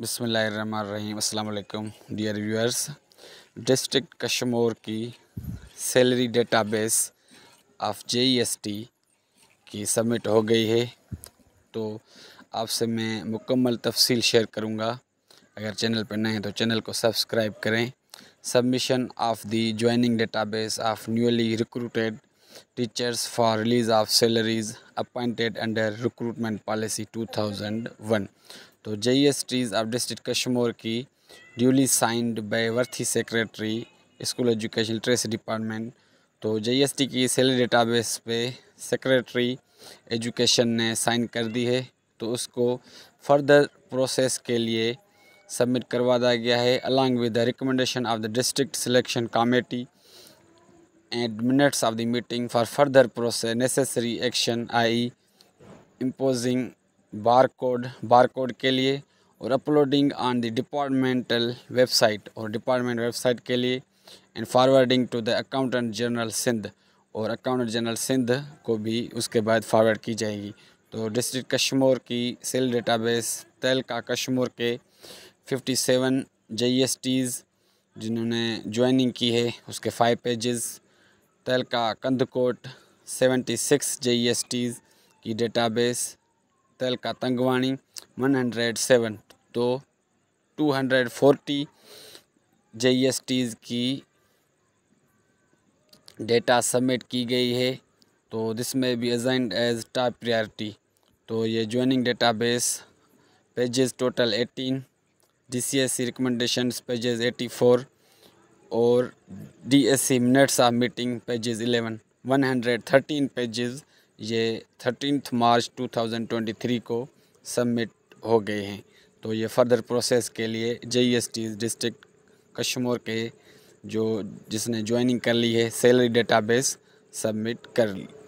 बसमीम अल्लाम dear viewers district Kashmore की salary database of JEST e की सबमिट हो गई है तो आपसे मैं मुकम्मल तफसील शेयर करूंगा अगर चैनल पर नए हैं तो चैनल को सब्सक्राइब करें submission of the joining database of newly recruited teachers for release of salaries appointed under recruitment policy one to J S Ts of district Kashmir की duly signed by worthy secretary school education trace department to J S T की cell database पे secretary education ने sign कर दी है तो उसको further process के लिए सबमिट करवा दिया गया है along with the recommendation of the district selection committee and minutes of the meeting for further process necessary action I imposing bar code bar code के लिए और uploading on the departmental website और department website के लिए and forwarding to the accountant general Sindh और accountant general Sindh को भी उसके बाद फारवर्ड की जाएगी तो डिस्ट्रिक्ट कश्मीर की सेल डेटाबेस तेलका कश्मीर के 57 टीज़ जिन्होंने ज्वाइनिंग की है उसके five pages taluka Kandhkot 76 Ts की database taluka Tangwani one hundred seven to two hundred forty J S Ts की डेटा सबमिट की गई है तो दिस में भी अजाइंड एज टॉप प्रायोरिटी तो ये joining database pages total eighteen D C S C recommendation pages eighty four और D S C minutes of meeting pages eleven one hundred thirteen pages ये थर्टीन मार्च 2023 को submit हो गए हैं तो ये फर्दर प्रोसेस के लिए जे डिस्ट्रिक्ट कश्मीर के जो जिसने ज्वाइनिंग कर ली है सैलरी डेटाबेस सबमिट कर ली